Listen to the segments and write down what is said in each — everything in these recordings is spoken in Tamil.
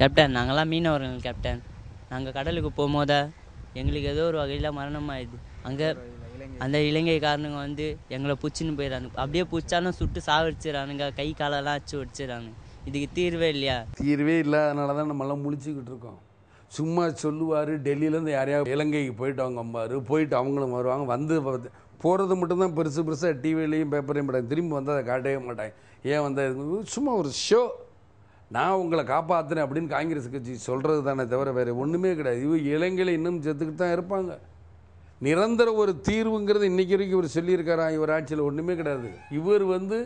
கேப்டன் நாங்கள்லாம் மீனவர்கள் கேப்டன் நாங்கள் கடலுக்கு போகும்போத எங்களுக்கு ஏதோ ஒரு வகையில் மரணம் ஆயிடுது அங்கே அந்த இலங்கைக்காரனுங்க வந்து எங்களை பிடிச்சின்னு போயிடறானுங்க அப்படியே பிடிச்சாலும் சுட்டு சாவடிச்சிடறானுங்க கை காலெல்லாம் அச்சு வச்சிடறானுங்க இதுக்கு தீர்வே இல்லையா தீர்வே இல்லாதனால தான் நம்மளாம் முழிச்சிக்கிட்டு இருக்கோம் சும்மா சொல்லுவார் டெல்லியிலேருந்து யாரையாவது இலங்கைக்கு போயிட்டு அவங்க அம்பாரு போயிட்டு அவங்களும் வருவாங்க வந்து போகிறது மட்டும்தான் பெருசு பெருசாக டிவிலையும் பேப்பரையும் போட்டாங்க திரும்பி வந்து அதை காட்டவே மாட்டாங்க ஏன் வந்தால் சும்மா ஒரு ஷோ நான் உங்களை காப்பாற்றுனேன் அப்படின்னு காங்கிரஸ் கட்சி சொல்கிறது தானே தவிர வேறு ஒன்றுமே கிடையாது இவ இளைஞர்கள் இன்னும் செத்துக்கிட்டு தான் இருப்பாங்க நிரந்தர ஒரு தீர்வுங்கிறது இன்றைக்கி வரைக்கும் இவர் சொல்லியிருக்காரா இவர் ஆட்சியில் ஒன்றுமே கிடையாது இவர் வந்து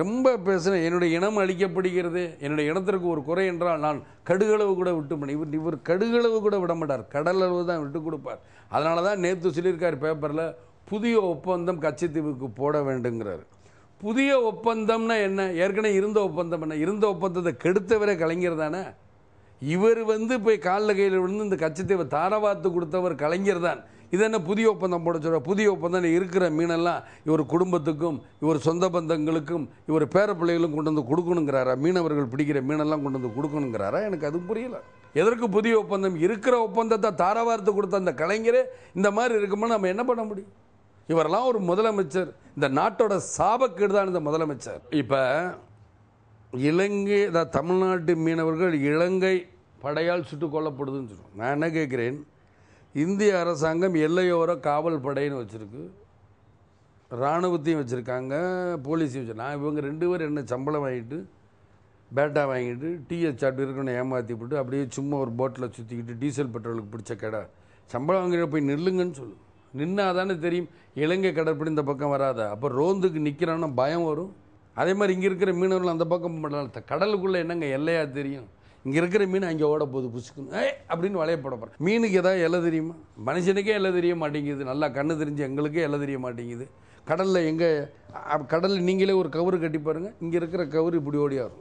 ரொம்ப பேசின என்னுடைய இனம் அழிக்கப்படுகிறது என்னுடைய இனத்திற்கு ஒரு குறை என்றால் நான் கடுகளவு கூட விட்டு பண்ணி இவர் இவர் கடுகளவு கூட விட மாட்டார் அளவு தான் விட்டு கொடுப்பார் அதனால தான் நேற்று சொல்லியிருக்கார் பேப்பரில் புதிய ஒப்பந்தம் கச்சத்தீவுக்கு போட வேண்டுங்கிறார் புதிய ஒப்பந்தம்னா என்ன ஏற்கனவே இருந்த ஒப்பந்தம் என்ன இருந்த ஒப்பந்தத்தை கெடுத்தவரே கலைஞர் தானே இவர் வந்து போய் காலில் கையில் விழுந்து இந்த கச்சத்தை தாரவாத்து கொடுத்தவர் கலைஞர் தான் இது என்ன புதிய ஒப்பந்தம் போட சொல்கிற புதிய ஒப்பந்தம் இருக்கிற மீனெல்லாம் இவர் குடும்பத்துக்கும் இவர் சொந்த பந்தங்களுக்கும் இவர் பேர பிள்ளைகளும் கொண்டு வந்து கொடுக்கணுங்கிறாரா மீனவர்கள் பிடிக்கிற மீனெல்லாம் கொண்டு வந்து கொடுக்கணுங்கிறாரா எனக்கு அது புரியல எதற்கு புதிய ஒப்பந்தம் இருக்கிற ஒப்பந்தத்தை தாரவார்த்து கொடுத்த அந்த கலைஞரே இந்த மாதிரி இருக்கும்போது நம்ம என்ன பண்ண முடியும் இவரெல்லாம் ஒரு முதலமைச்சர் இந்த நாட்டோட சாபக்கேடு தான் இந்த முதலமைச்சர் இப்போ இலங்கை தமிழ்நாட்டு மீனவர்கள் இலங்கை படையால் சுட்டுக் கொல்லப்படுதுன்னு சொல்லுவோம் நான் என்ன கேட்குறேன் இந்திய அரசாங்கம் எல்லையோர காவல் படைன்னு வச்சுருக்கு இராணுவத்தையும் வச்சுருக்காங்க போலீஸையும் வச்சு நான் இவங்க ரெண்டு பேரும் என்ன சம்பளம் வாங்கிட்டு பேட்டா வாங்கிட்டு டிஎச் அப்படி இருக்கணும் ஏமாற்றி போட்டு அப்படியே சும்மா ஒரு போட்டில் சுற்றிக்கிட்டு டீசல் பெட்ரோலுக்கு பிடிச்ச கடை சம்பளம் வாங்கிட்டு போய் நில்லுங்கன்னு சொல்லுவோம் நின்னா தானே தெரியும் இலங்கை கடற்படை இந்த பக்கம் வராத அப்போ ரோந்துக்கு நிற்கிறான்னா பயம் வரும் அதே மாதிரி இங்கே இருக்கிற மீனவர்கள் அந்த பக்கம் பண்ணலாம் கடலுக்குள்ளே என்னங்க எல்லையாக தெரியும் இங்கே இருக்கிற மீன் அங்கே ஓட போகுது புசுக்குன்னு ஏ அப்படின்னு வளைய போட போகிறேன் மீனுக்கு எதாவது எல்லாம் தெரியுமா மனுஷனுக்கே எல்லாம் தெரிய மாட்டேங்குது நல்லா கண்ணு தெரிஞ்சு எங்களுக்கே எல்லாம் தெரிய மாட்டேங்குது கடலில் எங்கே கடலில் நீங்களே ஒரு கவுரு கட்டி பாருங்கள் இங்கே இருக்கிற கவுரு இப்படி வரும்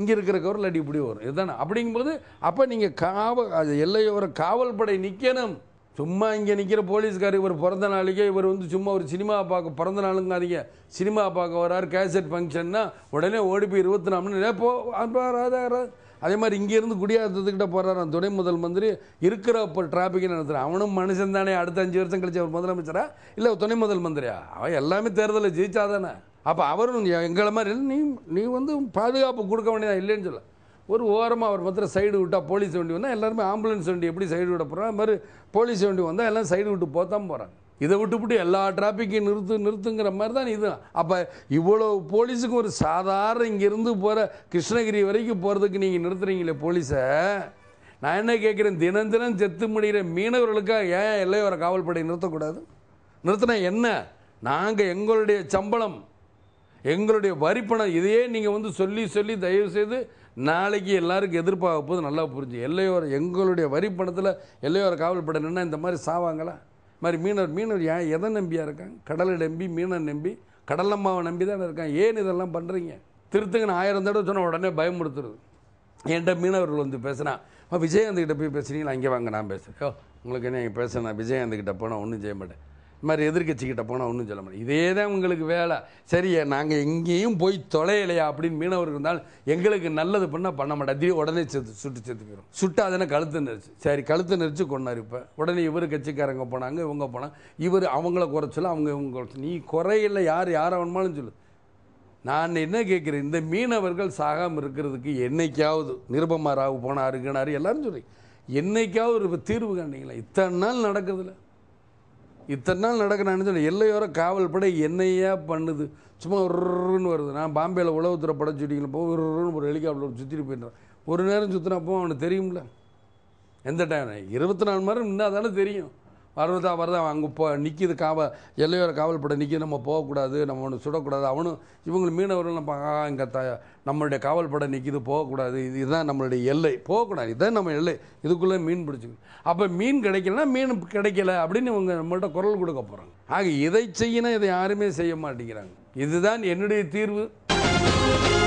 இங்கே இருக்கிற கவரில் அடி இப்படி வரும் இதுதானே அப்படிங்கும்போது அப்போ நீங்கள் காவல் எல்லையோர காவல் படை நிற்கணும் சும்மா இங்கே நிற்கிற போலீஸ்கார் இவர் பிறந்த நாளைக்கே இவர் வந்து சும்மா ஒரு சினிமா பார்க்க பிறந்த நாளுங்க அதிக சினிமா பார்க்க வரார் கேசட் ஃபங்க்ஷன்னா உடனே ஓடி போய் இருபத்தி நாலு மணி நேரம் போ அதே மாதிரி இங்கேருந்து குடியாத்தத்துக்கிட்ட போகிறாரான் துணை முதல் மந்திரி இருக்கிற இப்போ டிராஃபிக்னு நடத்துகிறான் அவனும் மனுஷன் தானே அடுத்த அஞ்சு வருஷம் கழிச்சு அவர் முதலமைச்சரா இல்லை துணை முதல் மந்திரியா அவன் எல்லாமே தேர்தலில் ஜெயிச்சா தானே அப்போ அவரும் எங்களை மாதிரி நீ நீ வந்து பாதுகாப்பு கொடுக்க வேண்டியதான் இல்லைன்னு சொல்ல ஒரு ஓரமாக அவர் பத்திரம் சைடு விட்டால் போலீஸ் வண்டி வந்தால் எல்லாருமே ஆம்புலன்ஸ் வண்டி எப்படி சைடு விட போகிறோம் அது மாதிரி போலீஸ் வண்டி வந்தால் எல்லாம் சைடு விட்டு போத்தான் போகிறாங்க இதை விட்டுப்பிட்டு எல்லா டிராஃபிக்கையும் நிறுத்து நிறுத்துங்கிற மாதிரி தான் இது அப்போ இவ்வளோ போலீஸுக்கு ஒரு சாதாரண இங்கேருந்து போகிற கிருஷ்ணகிரி வரைக்கும் போகிறதுக்கு நீங்கள் நிறுத்துறீங்களே போலீஸை நான் என்ன கேட்குறேன் தினம் தினம் செத்து முடிகிற மீனவர்களுக்காக ஏன் எல்லையோர காவல்படை நிறுத்தக்கூடாது நிறுத்தினா என்ன நாங்கள் எங்களுடைய சம்பளம் எங்களுடைய வரிப்பணம் இதையே நீங்கள் வந்து சொல்லி சொல்லி தயவுசெய்து நாளைக்கு எல்லாருக்கும் எதிர்ப்பாக போது நல்லா புரிஞ்சு எல்லையோர எங்களுடைய வரி பணத்தில் எல்லையோர காவல் படை இந்த மாதிரி சாவாங்களா மாதிரி மீனவர் மீனவர் ஏன் எதை நம்பியாக இருக்காங்க கடலை நம்பி மீனை நம்பி கடலம்மாவை நம்பி தானே இருக்கான் ஏன் இதெல்லாம் பண்ணுறீங்க திருத்துங்கன்னு ஆயிரம் தடவை சொன்ன உடனே பயமுடுத்துருது என்கிட்ட மீனவர்கள் வந்து பேசுனா விஜயகாந்த் கிட்டே போய் பேசுகிறீங்களா அங்கே வாங்க நான் பேசுகிறேன் உங்களுக்கு என்ன பேசுகிறேன் விஜயகாந்த் கிட்டே போனால் ஒன்றும் செய்ய மாட்டேன் இது மாதிரி எதிர்கட்சிக்கிட்ட போனால் ஒன்றும் சொல்ல முடியும் இதே தான் உங்களுக்கு வேலை சரியா நாங்கள் எங்கேயும் போய் தொலையலையா அப்படின்னு மீனவர் இருந்தாலும் எங்களுக்கு நல்லது பண்ணால் பண்ண மாட்டேன் திடீர் உடனே செத்து சுட்டு செத்து போயிடும் கழுத்து நெரிச்சு சரி கழுத்து நெரிச்சு கொண்டார் இப்போ உடனே இவர் கட்சிக்காரங்க போனாங்க இவங்க போனாங்க இவர் அவங்கள குறைச்சல அவங்க இவங்க குறைச்சல நீ குறையில யார் யாரை வேணுமாலும் சொல்லு நான் என்ன கேட்குறேன் இந்த மீனவர்கள் சாகாமல் இருக்கிறதுக்கு என்னைக்காவது நிருபமாராவு போனாருக்குனாரு எல்லாரும் சொல்லி என்னைக்காவது ஒரு தீர்வு கண்டிங்களா இத்தனை நாள் நடக்குதுல்ல இத்தனை நாள் நடக்கிறான்னு சொல்லி எல்லையோர காவல் படை என்னையா பண்ணுது சும்மா ஒருன்னு வருது நான் பாம்பேயில் உளவுத்துறை படச்சுட்டிங்களை போ ஒருன்னு ஒரு ஹெலிகாப்டர் சுற்றிட்டு போயிட்டான் ஒரு நேரம் சுற்றினப்போ அவனுக்கு தெரியும்ல எந்த டைம் இருபத்தி நாலு மணி நேரம் தானே தெரியும் வருதா வருதா அங்கே போ நிற்கிது காவல் எல்லையோர காவல் படை நிற்கிது நம்ம போகக்கூடாது நம்ம ஒன்று சுடக்கூடாது அவனும் இவங்க மீனவர்கள் நம்ம இங்கே த நம்மளுடைய காவல் படை நிற்கிது போகக்கூடாது இது இதுதான் நம்மளுடைய எல்லை போகக்கூடாது இதுதான் நம்ம எல்லை இதுக்குள்ளே மீன் பிடிச்சி அப்போ மீன் கிடைக்கலன்னா மீன் கிடைக்கல அப்படின்னு இவங்க நம்மள்கிட்ட குரல் கொடுக்க போகிறாங்க ஆக இதை செய்யினா இதை யாருமே செய்ய மாட்டேங்கிறாங்க இதுதான் என்னுடைய தீர்வு